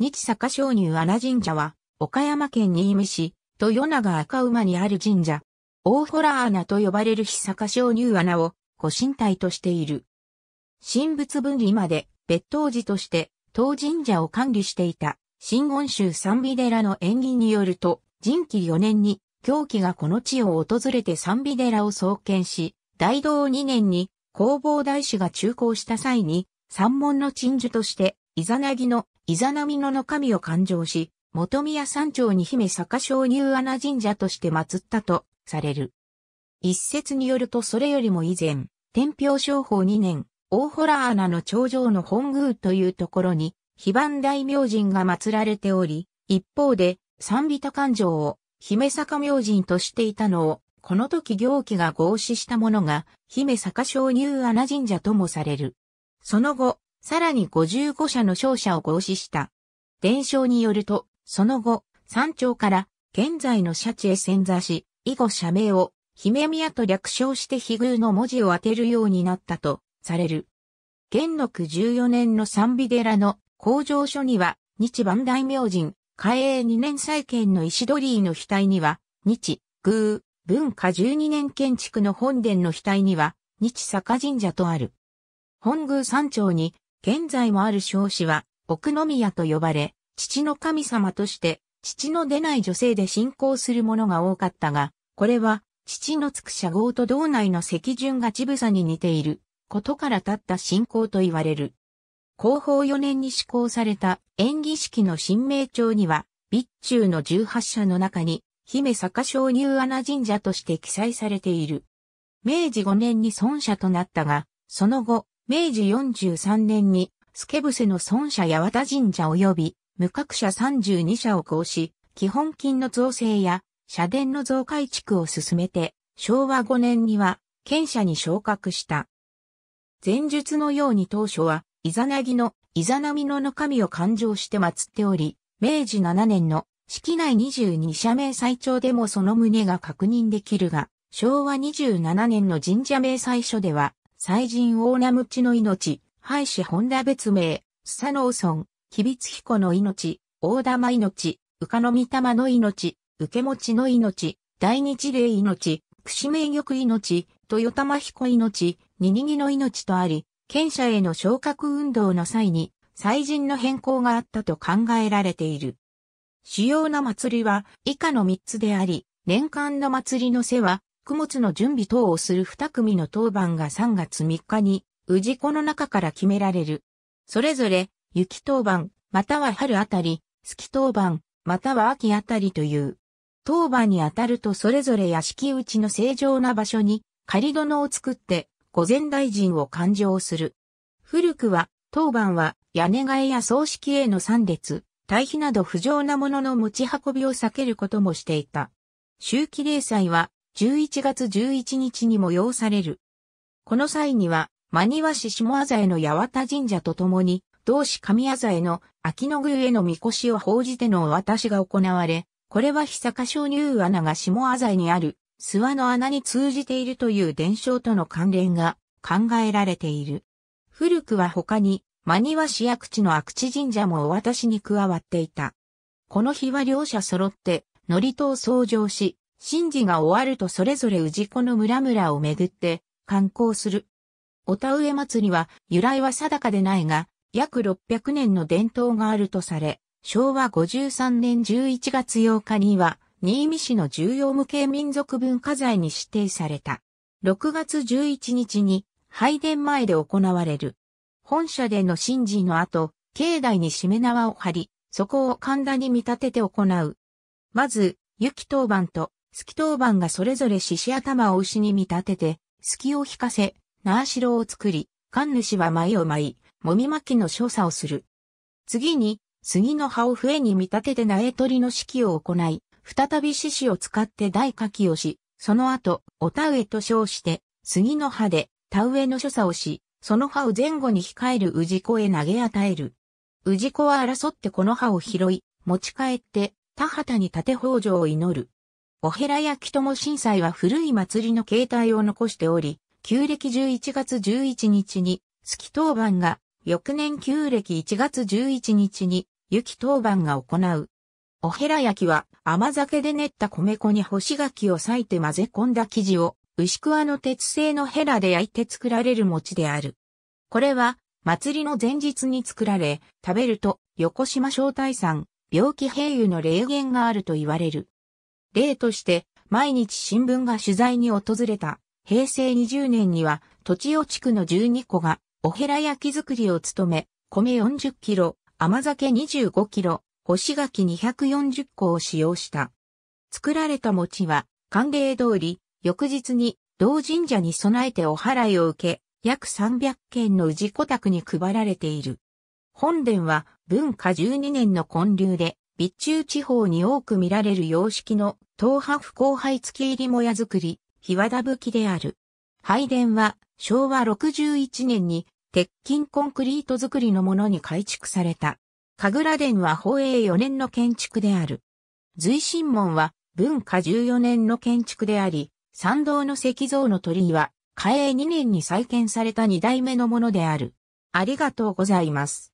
日坂鍾乳穴神社は、岡山県新見市、豊永赤馬にある神社。大洞穴と呼ばれる日坂鍾乳穴を、ご神体としている。神仏分離まで、別当寺として、当神社を管理していた、新言宗三美寺の縁起によると、神器4年に、狂気がこの地を訪れて三美寺を創建し、大道2年に、弘法大師が中興した際に、三門の鎮守として、イザナギのイザナミノの神を勘定し、元宮山頂に姫坂昇入穴神社として祀ったとされる。一説によるとそれよりも以前、天平商法2年、大洞穴の頂上の本宮というところに、非番大明神が祀られており、一方で、三美多感情を姫坂明神としていたのを、この時行基が合祀したものが、姫坂昇入穴神社ともされる。その後、さらに55社の商社を合資した。伝承によると、その後、山頂から現在の社地へ潜座し、以後社名を姫宮と略称して比宮の文字を当てるようになったとされる。元禄14年の三美寺の工場所には日万大明神、海英2年再建の石鳥居の額には日、宮、文化12年建築の本殿の額には日坂神社とある。本宮山頂に現在もある少子は、奥宮と呼ばれ、父の神様として、父の出ない女性で信仰する者が多かったが、これは、父のつく社号と道内の席順がちぶさに似ている、ことから立った信仰と言われる。後方4年に施行された演技式の新名帳には、備中の18社の中に、姫坂昇入穴神社として記載されている。明治5年に孫社となったが、その後、明治43年に、助伏の孫社八幡神社及び、無格社32社を行し、基本金の造成や、社殿の増改築を進めて、昭和5年には、県社に昇格した。前述のように当初は、イザナギの、イザナミのの神を勘定して祀っており、明治7年の、式内22社名最長でもその旨が確認できるが、昭和27年の神社名最初では、祭神大名無知の命、廃止本田別名、須佐農村、吉備津彦の命、大玉命、宇賀の御霊の命、受け持ちの命、大日霊命、串名玉命、豊玉彦命、二にの命とあり、剣者への昇格運動の際に、祭神の変更があったと考えられている。主要な祭りは以下の3つであり、年間の祭りの世は供物の準備等をする2組の当番が3月3日に、治子の中から決められる。それぞれ、雪当番、または春あたり、月当番、または秋あたりという。当番にあたるとそれぞれ屋敷内の正常な場所に、仮殿を作って、御前大臣を勘定する。古くは、当番は、屋根替えや葬式への参列、対比など不浄なものの持ち運びを避けることもしていた。周期例祭は、11月11日に催される。この際には、真庭市下浅江への八幡神社と共に、同市上浅江への秋の宮への御輿を報じてのお渡しが行われ、これは久坂鍾乳穴が下浅江にある、諏訪の穴に通じているという伝承との関連が考えられている。古くは他に、真庭市役地の悪地神社もお渡しに加わっていた。この日は両者揃って、祝詞を創上し、神事が終わるとそれぞれ氏子の村々をめぐって観光する。お田植え祭りは由来は定かでないが、約600年の伝統があるとされ、昭和53年11月8日には、新見市の重要無形民族文化財に指定された。6月11日に拝殿前で行われる。本社での神事の後、境内にしめ縄を張り、そこを神田に見立てて行う。まず、雪当番と隙当番がそれぞれ獅子頭を牛に見立てて、隙を引かせ、縄城を作り、神主は舞を舞い、もみ巻きの所作をする。次に、杉の葉を笛に見立てて苗取りの式を行い、再び獅子を使って大火器をし、その後、お田植えと称して、杉の葉で田植えの所作をし、その葉を前後に控える氏子へ投げ与える。氏子は争ってこの葉を拾い、持ち帰って、田畑に立て北条を祈る。おへら焼き友震災は古い祭りの形態を残しており、旧暦11月11日に、月当番が、翌年旧暦1月11日に、雪当番が行う。おへら焼きは甘酒で練った米粉に干し柿を裂いて混ぜ込んだ生地を牛桑の鉄製のヘラで焼いて作られる餅である。これは祭りの前日に作られ、食べると横島小体ん、病気平癒の霊源があると言われる。例として、毎日新聞が取材に訪れた、平成20年には、栃尾地区の12個が、おへら焼き作りを務め、米40キロ、甘酒25キロ、干し柿240個を使用した。作られた餅は、慣例通り、翌日に、同神社に備えてお祓いを受け、約300件の氏子宅に配られている。本殿は文化12年の建立で備中地方に多く見られる様式の東派不交配付き入りもや作り、日和田吹きである。拝殿は昭和61年に鉄筋コンクリート作りのものに改築された。神楽殿は宝永4年の建築である。随神門は文化14年の建築であり、参道の石像の鳥居は、嘉永2年に再建された2代目のものである。ありがとうございます。